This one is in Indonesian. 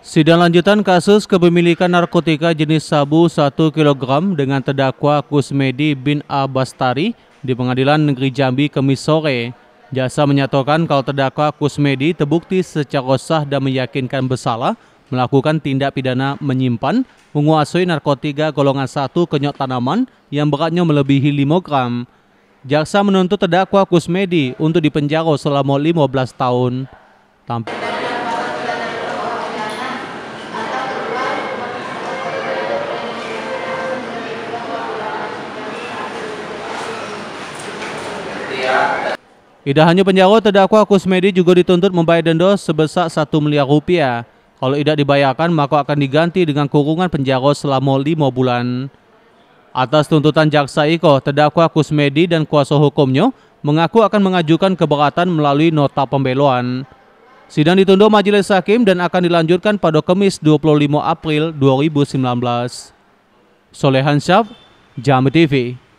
Sidang lanjutan kasus kepemilikan narkotika jenis sabu 1 kg dengan terdakwa Kusmedi bin Abastari di Pengadilan Negeri Jambi Kamis sore. Jasa menyatakan kalau terdakwa Kusmedi terbukti secara sah dan meyakinkan bersalah melakukan tindak pidana menyimpan, menguasai narkotika golongan 1 kenyot tanaman yang beratnya melebihi 5 gram. Jaksa menuntut terdakwa Kusmedi untuk dipenjara selama 15 tahun. Tampak. Tidak hanya penjara, terdakwa Kusmedi juga dituntut membayar denda sebesar 1 miliar rupiah. Kalau tidak dibayarkan, maka akan diganti dengan kurungan penjara selama lima bulan. Atas tuntutan jaksa Iko, terdakwa Kusmedi dan kuasa hukumnya mengaku akan mengajukan keberatan melalui nota pembeloan. Sidang ditunda majelis hakim dan akan dilanjutkan pada Kamis 25 April 2019. Solehan Syaf, Jambi TV.